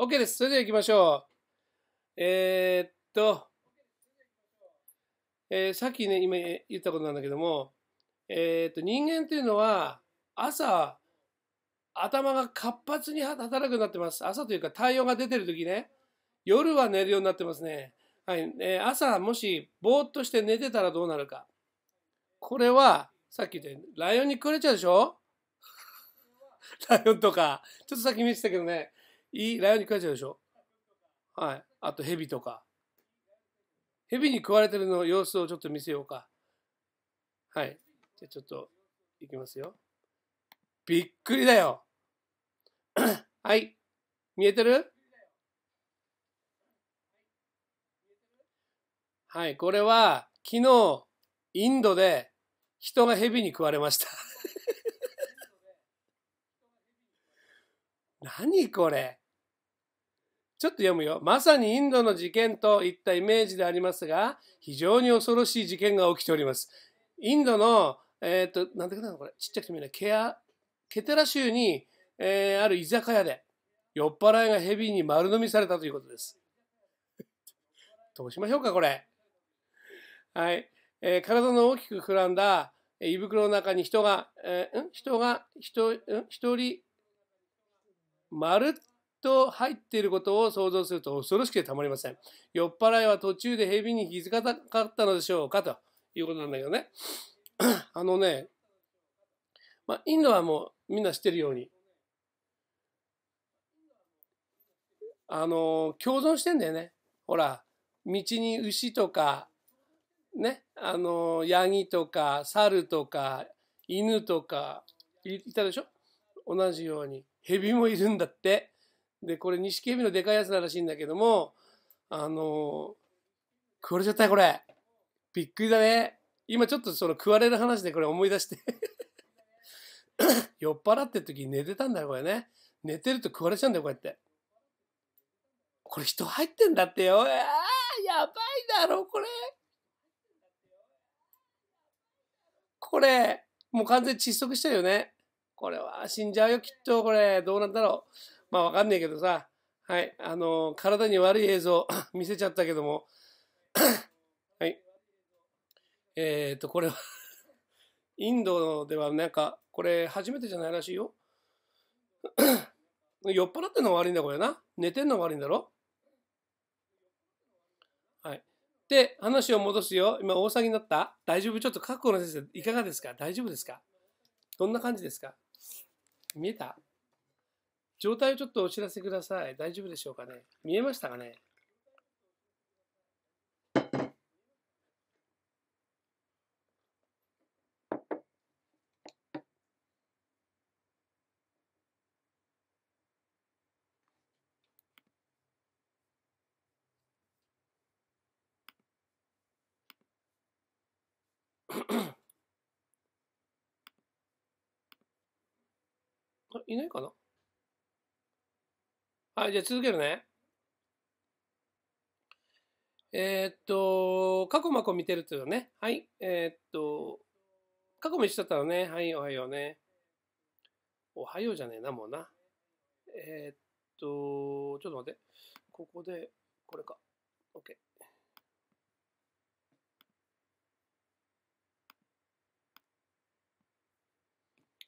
OK です。それでは行きましょう。えー、っと、えー、さっきね、今言ったことなんだけども、えー、っと、人間というのは、朝、頭が活発に働くようになってます。朝というか、太陽が出てる時ね、夜は寝るようになってますね。はい。えー、朝、もし、ぼーっとして寝てたらどうなるか。これは、さっき言ったように、ライオンに食われちゃうでしょ ライオンとか、ちょっとさっき見てたけどね、いいライオンに食われちゃうでしょはい。あと、ヘビとか。ヘビに食われてるの様子をちょっと見せようか。はい。じゃあちょっと、いきますよ。びっくりだよ はい。見えてるはい。これは、昨日、インドで人がヘビに食われました 何これちょっと読むよ。まさにインドの事件といったイメージでありますが、非常に恐ろしい事件が起きております。インドの、えっ、と、なんていうかな、これ、ちっちゃくて見えない、ケア、ケテラ州に、えー、ある居酒屋で、酔っ払いがヘビに丸飲みされたということです。どうしましょうか、これ。はい。えー、体の大きく膨らんだ、胃袋の中に人が、えー、ん人が、人、ん一人、まるっと入っていることを想像すると恐ろしくてたまりません。酔っ払いは途中で蛇に気づかなかったのでしょうかということなんだけどね。あのね、まあ、インドはもうみんな知ってるように、あの、共存してんだよね。ほら、道に牛とか、ね、あの、ヤギとか、猿とか、犬とか、いたでしょ同じように。蛇もいるんだって。で、これ、錦蛇のでかいやつらしいんだけども、あのー、食われちゃったよ、これ。びっくりだね。今ちょっとその食われる話でこれ思い出して 酔っ払ってる時に寝てたんだよ、これね。寝てると食われちゃうんだよ、こうやって。これ人入ってんだってよ。ああ、やばいだろ、これ。これ、もう完全窒息したよね。これは死んじゃうよ、きっと。これ、どうなんだろう。まあわかんねえけどさ、はい、あの、体に悪い映像 見せちゃったけども はい。えっ、と、これは インドではなんか、これ初めてじゃないらしいよ。酔っ払ってんのが悪いんだ、これな。寝てんのが悪いんだろはい。で、話を戻すよ。今、大騒ぎになった大丈夫ちょっと覚悟の先生、いかがですか大丈夫ですかどんな感じですか見えた状態をちょっとお知らせください。大丈夫でしょうかね。見えましたかね いないかなはい、じゃあ続けるね。えー、っと、過去まこ見てるっていうのね。はい。えー、っと、過去も一緒だったのね。はい、おはようね。おはようじゃねえな、もうな。えー、っと、ちょっと待って。ここで、これか。OK。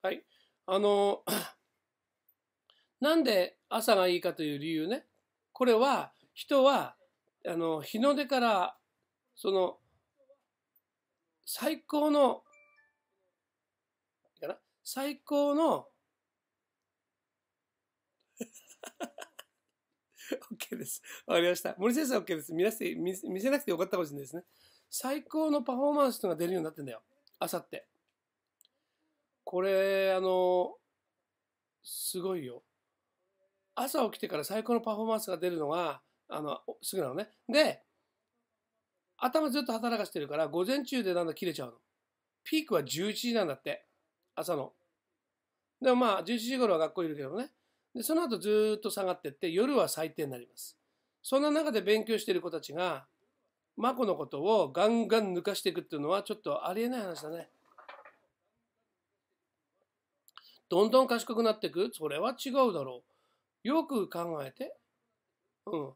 はい。あの、なんで朝がいいかという理由ねこれは人はあの日の出からその最高のかな最高の OK です。わかりました。森先生 OK です。見せ見せなくてよかったかもしれないですね。最高のパフォーマンスが出るようになってんだよ。あさって。これ、あの、すごいよ。朝起きてから最高のパフォーマンスが出るのが、あの、すぐなのね。で、頭ずっと働かしてるから、午前中でだんだん切れちゃうの。ピークは11時なんだって。朝の。でもまあ、11時頃は学校いるけどね。で、その後ずっと下がってって、夜は最低になります。そんな中で勉強している子たちが、眞子のことをガンガン抜かしていくっていうのはちょっとありえない話だね。どんどん賢くなっていくそれは違うだろう。よく考えて、うん。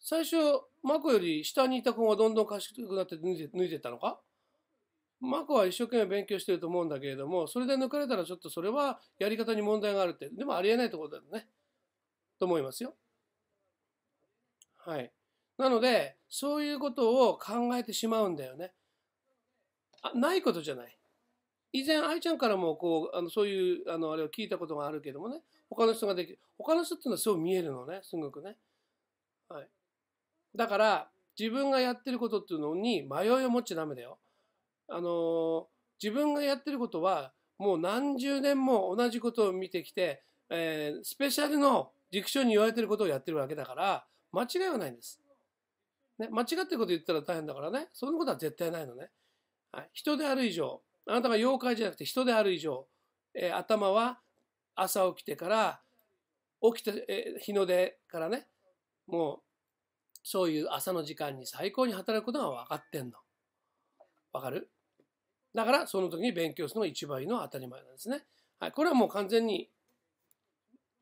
最初、マコより下にいた子がどんどん賢くなって抜いてったのかマコは一生懸命勉強してると思うんだけれども、それで抜かれたらちょっとそれはやり方に問題があるって、でもありえないところだよね。と思いますよ。はい。なので、そういうことを考えてしまうんだよね。あないことじゃない。以前、愛ちゃんからもこうあのそういうあのあれを聞いたことがあるけどもね、他の人ができる。他の人っていうのはすごい見えるのね、すごくね。はい。だから、自分がやってることっていうのに迷いを持っちゃダメだよ。あの自分がやってることは、もう何十年も同じことを見てきて、えー、スペシャルの熟書に言われてることをやってるわけだから、間違いはないんです。ね、間違ってること言ったら大変だからね、そんなことは絶対ないのね。はい、人である以上、あなたが妖怪じゃなくて人である以上、えー、頭は朝起きてから起きて日の出からねもうそういう朝の時間に最高に働くことが分かってんの。分かるだからその時に勉強するのが一番いいのは当たり前なんですね。はい、これはもう完全に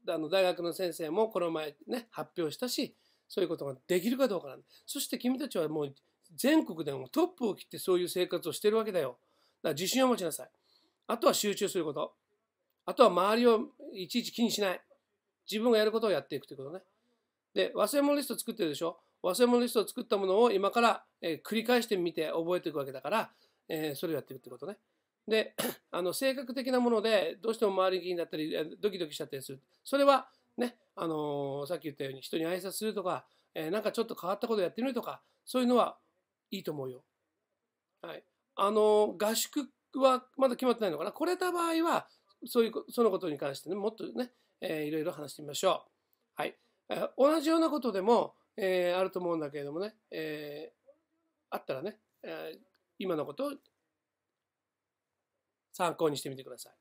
あの大学の先生もこの前ね発表したしそういうことができるかどうかなんでそして君たちはもう全国でもトップを切ってそういう生活をしてるわけだよだから自信を持ちなさいあとは集中することあとは周りをいちいち気にしない。自分がやることをやっていくということね。で、忘れ物リスト作ってるでしょ忘れ物リストを作ったものを今から、え繰り返してみて覚えていくわけだから、えそれをやっていくってことね。で、あの性格的なもので、どうしても周り気になったり、ドキドキしちゃったりする。それは、ね、あのー、さっき言ったように人に挨拶するとか、えー、なんかちょっと変わったことやってみるとか、そういうのはいいと思うよ。はい。あのー、合宿はまだ決まってないのかな。来れた場合は、そういうそのことに関してねもっとね、えー、いろいろ話してみましょう。はい、えー、同じようなことでも、えー、あると思うんだけれどもね、えー、あったらね、えー、今のことを参考にしてみてください。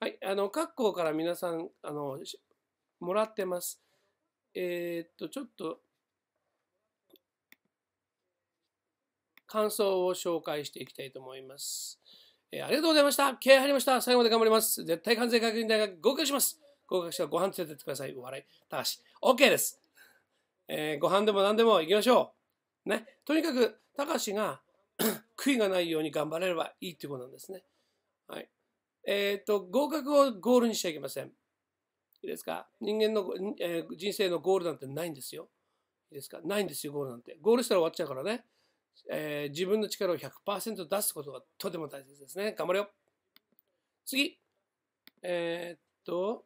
はい、あの各校から皆さんあのもらってます。えー、っとちょっと感想を紹介していきたいと思います。えー、ありがとうございました。気合入りました。最後まで頑張ります。絶対完全確認大学合格します。合格したらご飯連れてってください。お笑い。たかし。OK です。えー、ご飯でも何でも行きましょう。ね。とにかく、たかしが 悔いがないように頑張れればいいっていうことなんですね。はい。えっ、ー、と、合格をゴールにしちゃいけません。いいですか人間の、えー、人生のゴールなんてないんですよ。いいですかないんですよ、ゴールなんて。ゴールしたら終わっちゃうからね。えー、自分の力を100%出すことがとても大切ですね。頑張れよ。次。えー、っと、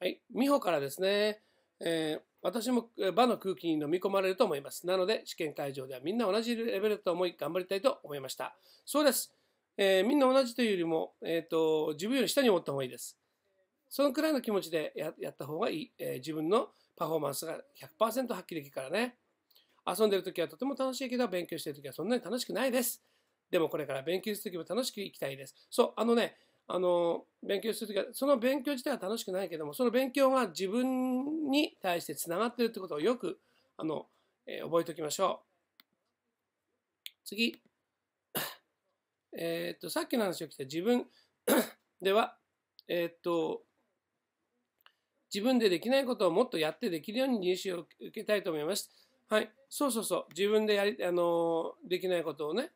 はい。美穂からですね、えー、私も場の空気に飲み込まれると思います。なので、試験会場ではみんな同じレベルだと思い、頑張りたいと思いました。そうです。えー、みんな同じというよりも、えっ、と、自分より下に思った方がいいです。そのくらいの気持ちでやった方がいい、え自分のパフォーマンスが100%発揮できるからね。遊んでる時はとても楽しいけど、勉強してる時はそんなに楽しくないです。でもこれから勉強する時も楽しくいきたいです。そう、あのね、あの、勉強する時は、その勉強自体は楽しくないけども、その勉強が自分に対してつながってるってことをよく、あの、えー、覚えておきましょう。次。えー、っと、さっきの話を聞いた自分 では、えー、っと、自分でできないことをもっとやってできるように入試を受けたいと思います。はい。そうそうそう。自分でやり、あの、できないことをね、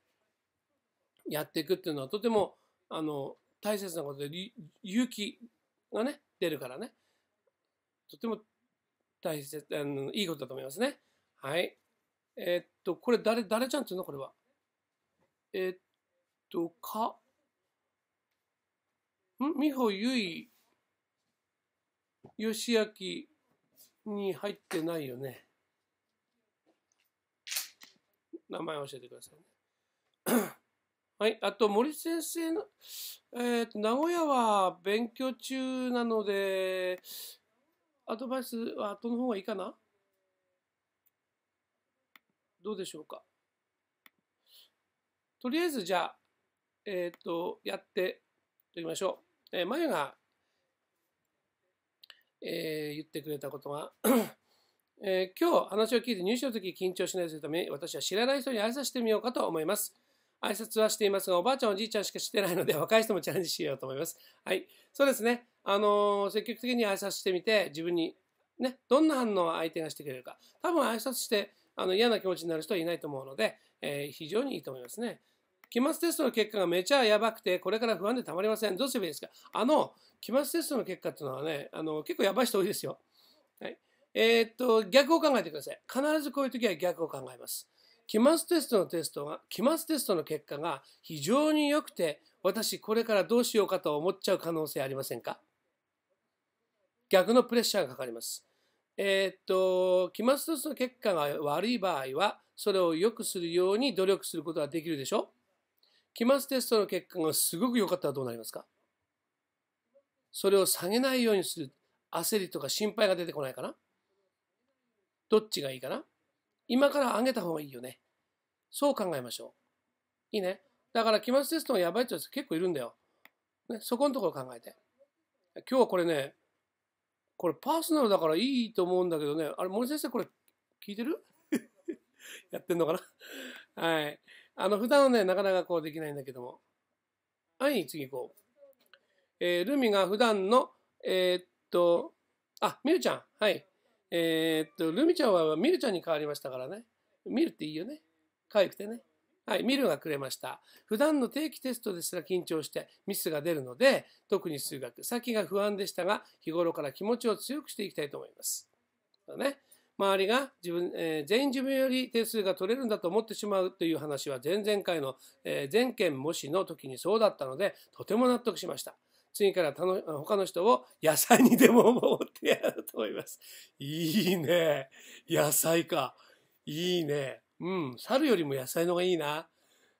やっていくっていうのはとても、あの、大切なことで、勇気がね、出るからね。とても大切、あの、いいことだと思いますね。はい。えー、っと、これ誰、誰ちゃんっていうのこれは。えー、っと、か、ん美穂ゆい、よしあきに入ってないよね。名前を教えてくださいね。はい、あと森先生の、えーと、名古屋は勉強中なので、アドバイスは後の方がいいかなどうでしょうかとりあえずじゃあ、えっ、ー、と、やっていきましょう。えー、まが、えー、言ってくれたことがえー、今日話を聞いて入試の時緊張しないするために私は知らない人に挨拶してみようかと思います。挨拶はしていますが、おばあちゃんおじいちゃんしかしてないので、若い人もチャレンジしようと思います。はい。そうですね。あのー、積極的に挨拶してみて、自分に、ね、どんな反応を相手がしてくれるか。多分挨拶して、あの、嫌な気持ちになる人はいないと思うので、えー、非常にいいと思いますね。期末テストの結果がめちゃやばくて、これから不安でたまりません。どうすればいいですかあの、期末テストの結果っていうのはね、あの、結構やばい人多いですよ。えー、っと、逆を考えてください。必ずこういう時は逆を考えます。期末テストのテストが、期末テストの結果が非常に良くて、私これからどうしようかと思っちゃう可能性ありませんか逆のプレッシャーがかかります。えー、っと、期末テストの結果が悪い場合は、それを良くするように努力することができるでしょ期末テストの結果がすごく良かったらどうなりますかそれを下げないようにする焦りとか心配が出てこないかなどっちがいいかな今から上げた方がいいよね。そう考えましょう。いいね。だから期末テストがやばい人てやつ結構いるんだよ。ね、そこのところ考えて。今日はこれね、これパーソナルだからいいと思うんだけどね、あれ、森先生これ聞いてる やってんのかなはい。あの、普段はね、なかなかこうできないんだけども。はい、次行こう。えー、ルミが普段の、えー、っと、あ、みるちゃん。はい。えー、っと、ルミちゃんはミルちゃんに変わりましたからね。ミルっていいよね。可愛くてね。はい、ミルがくれました。普段の定期テストですら緊張してミスが出るので、特に数学、先が不安でしたが、日頃から気持ちを強くしていきたいと思います。だね。周りが自分、えー、全員自分より点数が取れるんだと思ってしまうという話は前々回の、えー、全件模試の時にそうだったので、とても納得しました。次から他の人を野菜にでも思ってやろうと思います。いいね。野菜か。いいね。うん。猿よりも野菜の方がいいな。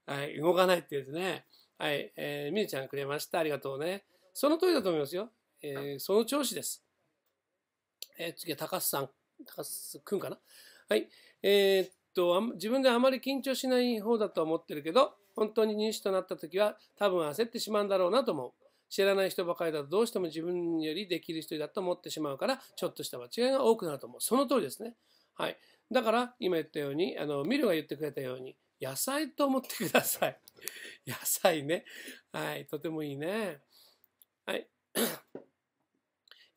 はい。動かないってやつね。はい。えー、みゆちゃんくれました。ありがとうね。その通りだと思いますよ。えー、その調子です。えー、次は高須さん。高須くんかな。はい。えー、っと、自分であまり緊張しない方だと思ってるけど、本当に入試となった時は多分焦ってしまうんだろうなと思う。知らない人ばかりだとどうしても自分よりできる人だと思ってしまうからちょっとした間違いが多くなると思うその通りですねはいだから今言ったようにあのミルが言ってくれたように野菜と思ってください 野菜ねはいとてもいいねはい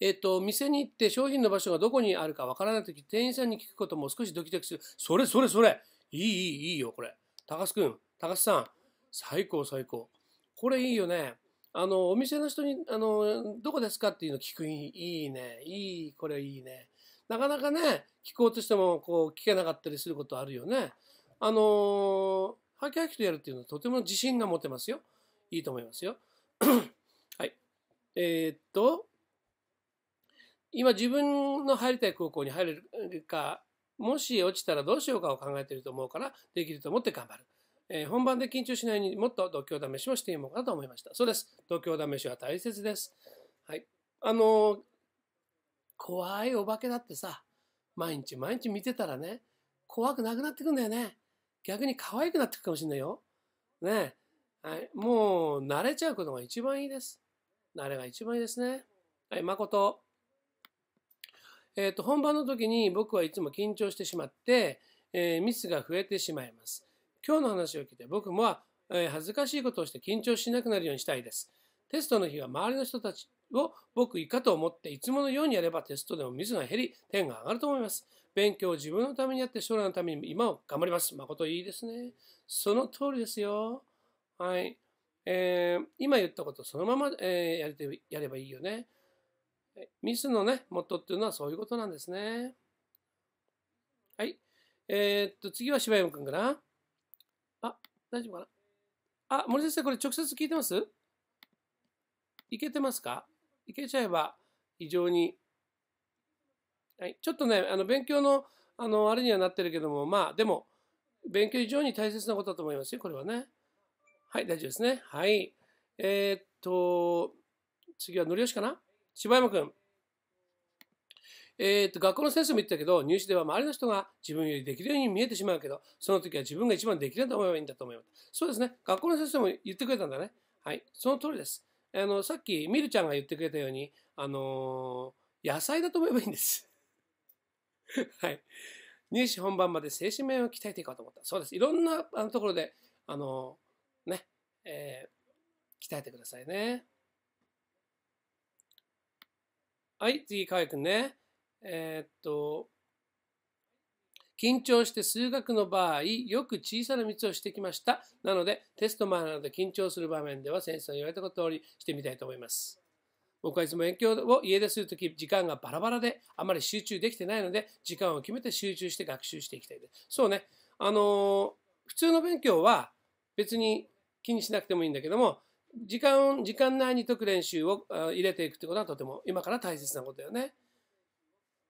えっと、店に行って商品の場所がどこにあるかわからないとき、店員さんに聞くことも少しドキドキする。それそれそれいいいいいいよ、これ。高須くん、高須さん、最高最高。これいいよね。あの、お店の人に、あの、どこですかっていうの聞くいいね。いい、これいいね。なかなかね、聞こうとしても、こう、聞けなかったりすることあるよね。あの、はきはきとやるっていうのはとても自信が持てますよ。いいと思いますよ。はい。えー、っと、今自分の入りたい高校に入れるか、もし落ちたらどうしようかを考えていると思うから、できると思って頑張る。えー、本番で緊張しないにもっと度胸試しをしてみようかなと思いました。そうです。度胸試しは大切です。はい。あのー、怖いお化けだってさ、毎日毎日見てたらね、怖くなくなってくんだよね。逆に可愛くなってくかもしんないよ。ねはい。もう、慣れちゃうことが一番いいです。慣れが一番いいですね。はい、誠。えっ、ー、と、本番の時に僕はいつも緊張してしまって、えー、ミスが増えてしまいます。今日の話を聞いて僕も、え恥ずかしいことをして緊張しなくなるようにしたいです。テストの日は周りの人たちを僕以下と思っていつものようにやればテストでもミスが減り点が上がると思います。勉強を自分のためにやって将来のために今を頑張ります。誠いいですね。その通りですよ。はい。えー、今言ったことそのまま、えー、やれてやればいいよね。ミスのね、モットっていうのはそういうことなんですね。はい。えー、っと、次は柴山くんかな。あ、大丈夫かなあ、森先生、これ直接聞いてますいけてますかいけちゃえば非常に。はい、ちょっとね、あの勉強のあのあれにはなってるけども、まあでも、勉強以上に大切なことだと思いますよ、これはね。はい、大丈夫ですね。はい。えー、っと、次はのりよしかな柴山くん。えー、と学校の先生も言ったけど入試では周りの人が自分よりできるように見えてしまうけどその時は自分が一番できると思えばいいんだと思いますそうですね学校の先生も言ってくれたんだねはいその通りですあのさっきみるちゃんが言ってくれたようにあのー、野菜だと思えばいいんです はい入試本番まで精神面を鍛えていこうと思ったそうですいろんなあのところであのー、ねえー、鍛えてくださいねはい次河合くんねえー、っと、緊張して数学の場合、よく小さなミスをしてきました。なので、テスト前など緊張する場面では先生の言われたこと通りしてみたいと思います。僕はいつも勉強を家出するとき、時間がバラバラで、あまり集中できてないので、時間を決めて集中して学習していきたいです。そうね、あのー、普通の勉強は別に気にしなくてもいいんだけども、時間、時間内に解く練習を入れていくってことはとても今から大切なことだよね。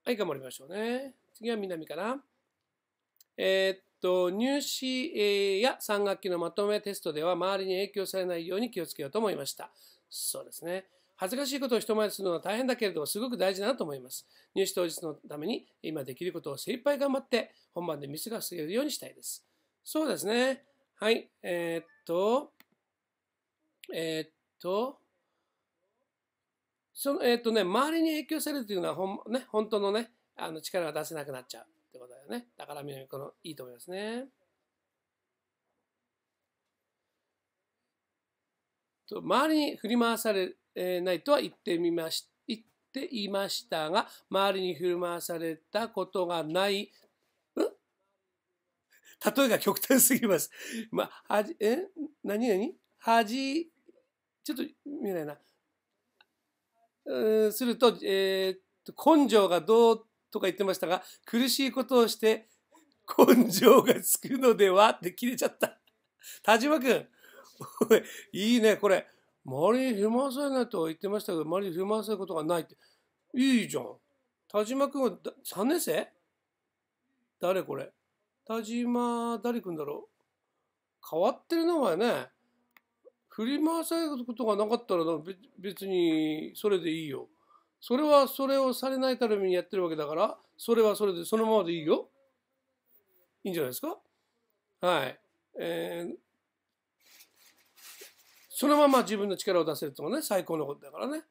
はい、頑張りましょうね。次は南かな。えー、っと、入試や3学期のまとめテストでは周りに影響されないように気をつけようと思いました。そうですね。恥ずかしいことを人前でするのは大変だけれども、すごく大事だなと思います。入試当日のために、今できることを精一杯頑張って、本番でミスが防げるようにしたいです。そうですね。はい。えー、っと、えー、っと、その、えっ、ー、とね、周りに影響されるというのはほん、ね、本当のね、あの力が出せなくなっちゃうってことだよね。だから、南この、いいと思いますね。と周りに振り回され、えないとは言ってみまし言っていましたが、周りに振り回されたことがない、うん例えが極端すぎます。まあ、はじ、え何々恥、ちょっと見えないな。すると、えー、根性がどうとか言ってましたが、苦しいことをして根性がつくのではって切れちゃった。田島君、いいね、これ。周りに振り回されないとは言ってましたけど、周りに振り回されることがないって。いいじゃん。田島君は3年生誰これ田島誰くんだろう変わってるの前ね。振り回されることがなかったら別にそれでいいよ。それはそれをされないためにやってるわけだからそれはそれでそのままでいいよ。いいんじゃないですかはい。えー、そのまま自分の力を出せるとかね最高のことだからね。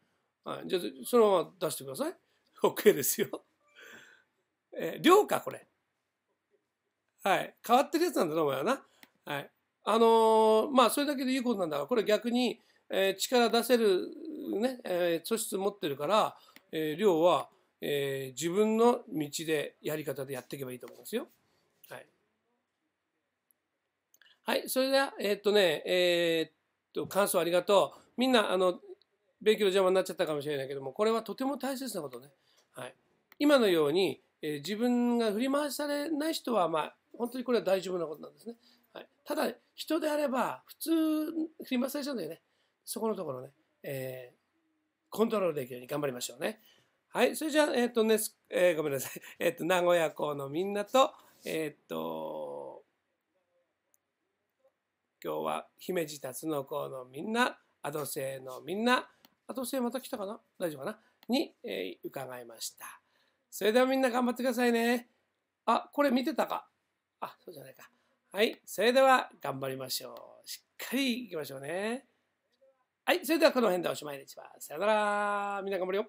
はい、じゃあそのまま出してください。OK ですよ。えー、量かこれ。はい。変わってるやつなんだなお前はな。はい。あのまあ、それだけでいいことなんだから、これ逆に、えー、力出せるね、えー、素質持ってるから、えー、量は、えー、自分の道でやり方でやっていけばいいと思いますよ。はい。はい、それでは、えー、っとね、えー、っと、感想ありがとう。みんな、あの、勉強の邪魔になっちゃったかもしれないけども、これはとても大切なことね。はい。今のように、えー、自分が振り回されない人は、まあ、本当にこれは大丈夫なことなんですね。はい、ただ、人であれば、普通、フリマステーションでね、そこのところね、えー、コントロールできるように頑張りましょうね。はい、それじゃあ、えっ、ー、とね、えー、ごめんなさい、えっ、ー、と、名古屋港のみんなと、えっ、と、今日は姫路辰野港のみんな、アドセのみんな、アドセまた来たかな大丈夫かなに、え伺いました。それではみんな頑張ってくださいね。あ、これ見てたかあ、そうじゃないか。はい、それでは頑張りましょう。しっかりいきましょうね。はい、それではこの辺でおしまいにします。さよなら。みんな頑張るよ。